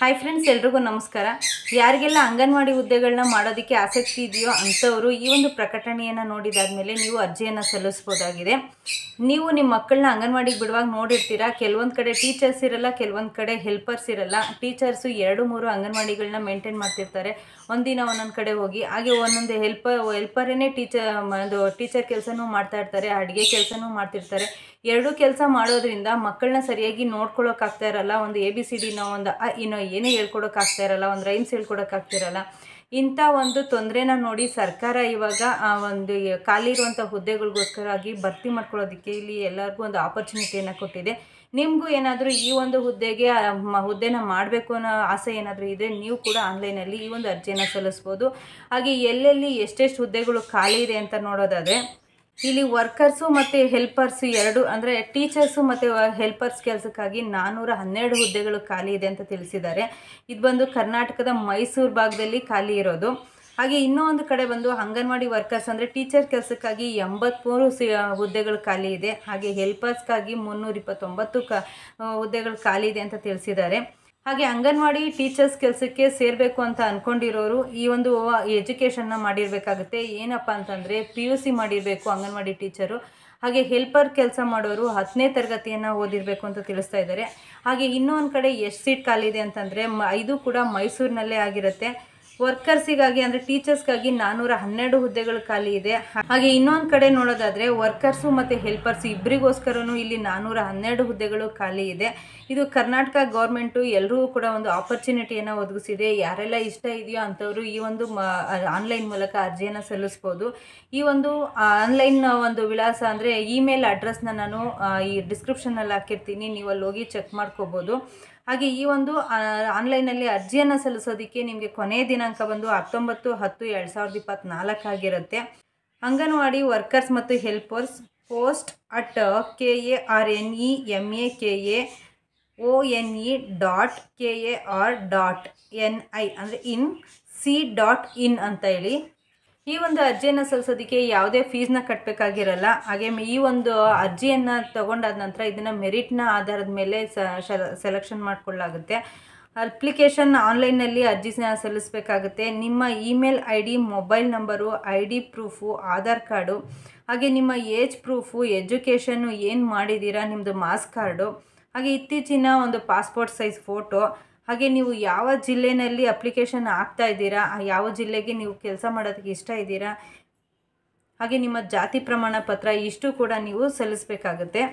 hi friends ಎಲ್ರಿಗೂ ನಮಸ್ಕಾರ ಯಾರಿಗೆಲ್ಲ ಅಂಗನವಾಡಿ ಹುದ್ದೆಗಳನ್ನ ಮಾಡೋದಕ್ಕೆ ಆಸಕ್ತಿ ಇದೆಯೋ ಅಂಥವರು ಈ ಒಂದು ಪ್ರಕಟಣೆಯನ್ನು ನೋಡಿದಾದ ಮೇಲೆ ನೀವು ಅರ್ಜಿಯನ್ನು ಸಲ್ಲಿಸ್ಬೋದಾಗಿದೆ ನೀವು ನಿಮ್ಮ ಮಕ್ಕಳನ್ನ ಅಂಗನವಾಡಿಗೆ ಬಿಡುವಾಗ ನೋಡಿರ್ತೀರ ಕೆಲವೊಂದು ಕಡೆ ಟೀಚರ್ಸ್ ಇರಲ್ಲ ಕೆಲವೊಂದು ಕಡೆ ಹೆಲ್ಪರ್ಸ್ ಇರಲ್ಲ ಟೀಚರ್ಸು ಎರಡು ಮೂರು ಅಂಗನವಾಡಿಗಳನ್ನ ಮೇಂಟೈನ್ ಮಾಡ್ತಿರ್ತಾರೆ ಒಂದಿನ ಒಂದೊಂದು ಕಡೆ ಹೋಗಿ ಹಾಗೆ ಒಂದೊಂದು ಹೆಲ್ಪರ್ ಹೆಲ್ಪರೇ ಟೀಚರ್ ಒಂದು ಟೀಚರ್ ಕೆಲಸನೂ ಮಾಡ್ತಾ ಇರ್ತಾರೆ ಅಡುಗೆ ಕೆಲಸನೂ ಮಾಡ್ತಿರ್ತಾರೆ ಎರಡೂ ಕೆಲಸ ಮಾಡೋದ್ರಿಂದ ಮಕ್ಕಳನ್ನ ಸರಿಯಾಗಿ ನೋಡ್ಕೊಳ್ಳೋಕ್ಕಾಗ್ತಾ ಇರಲ್ಲ ಒಂದು ಎ ಬಿ ಸಿ ಡಿನೋ ಒಂದು ಅ ಏನೇ ಹೇಳ್ಕೊಡೋಕ್ಕಾಗ್ತಾ ಇರಲ್ಲ ಒಂದು ರೈಮ್ಸ್ ಹೇಳ್ಕೊಡೋಕ್ಕಾಗ್ತಿರಲ್ಲ ಇಂಥ ಒಂದು ತೊಂದರೆನ ನೋಡಿ ಸರ್ಕಾರ ಇವಾಗ ಆ ಒಂದು ಖಾಲಿ ಇರುವಂಥ ಹುದ್ದೆಗಳಿಗೋಸ್ಕರ ಆಗಿ ಭರ್ತಿ ಮಾಡ್ಕೊಳ್ಳೋದಕ್ಕೆ ಇಲ್ಲಿ ಎಲ್ಲರಿಗೂ ಒಂದು ಆಪರ್ಚುನಿಟಿಯನ್ನು ಕೊಟ್ಟಿದೆ ನಿಮಗೂ ಏನಾದರೂ ಈ ಒಂದು ಹುದ್ದೆಗೆ ಹುದ್ದೆನ ಮಾಡಬೇಕು ಅನ್ನೋ ಆಸೆ ಏನಾದರೂ ಇದ್ದರೆ ನೀವು ಕೂಡ ಆನ್ಲೈನಲ್ಲಿ ಈ ಒಂದು ಅರ್ಜಿಯನ್ನು ಸಲ್ಲಿಸ್ಬೋದು ಹಾಗೆ ಎಲ್ಲೆಲ್ಲಿ ಎಷ್ಟೆಷ್ಟು ಹುದ್ದೆಗಳು ಖಾಲಿ ಇದೆ ಅಂತ ನೋಡೋದಾದರೆ ಇಲ್ಲಿ ವರ್ಕರ್ಸು ಮತ್ತು ಹೆಲ್ಪರ್ಸು ಎರಡು ಅಂದರೆ ಟೀಚರ್ಸು ಮತ್ತು ಹೆಲ್ಪರ್ಸ್ ಕೆಲಸಕ್ಕಾಗಿ ನಾನ್ನೂರ ಹನ್ನೆರಡು ಹುದ್ದೆಗಳು ಖಾಲಿ ಇದೆ ಅಂತ ತಿಳಿಸಿದ್ದಾರೆ ಇದು ಬಂದು ಕರ್ನಾಟಕದ ಮೈಸೂರು ಭಾಗದಲ್ಲಿ ಖಾಲಿ ಇರೋದು ಹಾಗೆ ಇನ್ನೂ ಒಂದು ಕಡೆ ಬಂದು ಅಂಗನವಾಡಿ ವರ್ಕರ್ಸ್ ಅಂದರೆ ಟೀಚರ್ ಕೆಲಸಕ್ಕಾಗಿ ಎಂಬತ್ತ್ಮೂರು ಸಿ ಹುದ್ದೆಗಳು ಖಾಲಿ ಇದೆ ಹಾಗೆ ಹೆಲ್ಪರ್ಸ್ಗಾಗಿ ಮುನ್ನೂರ ಇಪ್ಪತ್ತೊಂಬತ್ತು ಕ ಹುದ್ದೆಗಳು ಖಾಲಿ ಇದೆ ಅಂತ ತಿಳಿಸಿದ್ದಾರೆ ಹಾಗೆ ಅಂಗನವಾಡಿ ಟೀಚರ್ಸ್ ಕೆಲಸಕ್ಕೆ ಸೇರಬೇಕು ಅಂತ ಅಂದ್ಕೊಂಡಿರೋರು ಈ ಒಂದು ಎಜುಕೇಷನ್ನ ಮಾಡಿರಬೇಕಾಗುತ್ತೆ ಏನಪ್ಪ ಅಂತಂದರೆ ಪಿ ಯು ಸಿ ಮಾಡಿರಬೇಕು ಅಂಗನವಾಡಿ ಟೀಚರು ಹಾಗೆ ಹೆಲ್ಪರ್ ಕೆಲಸ ಮಾಡೋರು ಹತ್ತನೇ ತರಗತಿಯನ್ನು ಓದಿರಬೇಕು ಅಂತ ತಿಳಿಸ್ತಾ ಇದ್ದಾರೆ ಹಾಗೆ ಇನ್ನೊಂದು ಕಡೆ ಎಷ್ಟು ಸೀಟ್ ಇದೆ ಅಂತಂದರೆ ಇದು ಕೂಡ ಮೈಸೂರಿನಲ್ಲೇ ಆಗಿರುತ್ತೆ ವರ್ಕರ್ಸಿಗಾಗಿ ಅಂದರೆ ಟೀಚರ್ಸ್ಗಾಗಿ ನಾನ್ನೂರ ಹನ್ನೆರಡು ಹುದ್ದೆಗಳು ಖಾಲಿ ಇದೆ ಹಾಗೆ ಇನ್ನೊಂದು ಕಡೆ ನೋಡೋದಾದರೆ ವರ್ಕರ್ಸು ಮತ್ತು ಹೆಲ್ಪರ್ಸು ಇಬ್ಬರಿಗೋಸ್ಕರವೂ ಇಲ್ಲಿ ನಾನ್ನೂರ ಹನ್ನೆರಡು ಹುದ್ದೆಗಳು ಖಾಲಿ ಇದೆ ಇದು ಕರ್ನಾಟಕ ಗೌರ್ಮೆಂಟು ಎಲ್ಲರೂ ಕೂಡ ಒಂದು ಆಪರ್ಚುನಿಟಿಯನ್ನು ಒದಗಿಸಿದೆ ಯಾರೆಲ್ಲ ಇಷ್ಟ ಇದೆಯೋ ಅಂಥವರು ಈ ಒಂದು ಆನ್ಲೈನ್ ಮೂಲಕ ಅರ್ಜಿಯನ್ನು ಸಲ್ಲಿಸ್ಬೋದು ಈ ಒಂದು ಆನ್ಲೈನ್ ಒಂದು ವಿಳಾಸ ಅಂದರೆ ಇಮೇಲ್ ಅಡ್ರೆಸ್ನ ನಾನು ಈ ಡಿಸ್ಕ್ರಿಪ್ಷನಲ್ಲಿ ಹಾಕಿರ್ತೀನಿ ನೀವು ಅಲ್ಲಿ ಹೋಗಿ ಚೆಕ್ ಮಾಡ್ಕೋಬೋದು ಹಾಗೆ ಈ ಒಂದು ಆನ್ಲೈನಲ್ಲಿ ಅರ್ಜಿಯನ್ನು ಸಲ್ಲಿಸೋದಕ್ಕೆ ನಿಮಗೆ ಕೊನೆಯ ದಿನಾಂಕ ಬಂದು ಹತ್ತೊಂಬತ್ತು ಹತ್ತು ಎರಡು ಸಾವಿರದ ಇಪ್ಪತ್ತ್ನಾಲ್ಕಾಗಿರುತ್ತೆ ಅಂಗನವಾಡಿ ವರ್ಕರ್ಸ್ ಮತ್ತು helpers post at K A R N E M A K A O N E dot K A R dot N I ಅಂದರೆ ಇನ್ ಸಿ ಡಾಟ್ ಇನ್ ಅಂತ ಹೇಳಿ ಈ ಒಂದು ಅರ್ಜಿಯನ್ನು ಸಲ್ಲಿಸೋದಕ್ಕೆ ಯಾವುದೇ ಫೀಸ್ನ ಕಟ್ಟಬೇಕಾಗಿರಲ್ಲ ಹಾಗೆ ಈ ಒಂದು ಅರ್ಜಿಯನ್ನು ತಗೊಂಡಾದ ನಂತರ ಇದನ್ನು ಮೆರಿಟ್ನ ಆಧಾರದ ಮೇಲೆ ಸೆಲೆಕ್ಷನ್ ಮಾಡಿಕೊಳ್ಳಾಗುತ್ತೆ ಅಪ್ಲಿಕೇಶನ್ ಆನ್ಲೈನಲ್ಲಿ ಅರ್ಜಿ ಸಲ್ಲಿಸಬೇಕಾಗುತ್ತೆ ನಿಮ್ಮ email I D mobile number I D proof Aadhaar card ಹಾಗೆ ನಿಮ್ಮ ಏಜ್ ಪ್ರೂಫು ಎಜುಕೇಷನ್ನು ಏನು ಮಾಡಿದ್ದೀರಾ ನಿಮ್ಮದು ಮಾಸ್ ಕಾರ್ಡು ಹಾಗೆ ಇತ್ತೀಚಿನ ಒಂದು ಪಾಸ್ಪೋರ್ಟ್ ಸೈಜ್ ಫೋಟೋ ಹಾಗೆ ನೀವು ಯಾವ ಜಿಲ್ಲೆಯಲ್ಲಿ ಅಪ್ಲಿಕೇಶನ್ ಹಾಕ್ತಾ ಇದ್ದೀರಾ ಯಾವ ಜಿಲ್ಲೆಗೆ ನೀವು ಕೆಲಸ ಮಾಡೋದಕ್ಕೆ ಇಷ್ಟ ಇದ್ದೀರಾ ಹಾಗೆ ನಿಮ್ಮ ಜಾತಿ ಪ್ರಮಾಣ ಪತ್ರ ಇಷ್ಟು ಕೂಡ ನೀವು ಸಲ್ಲಿಸಬೇಕಾಗುತ್ತೆ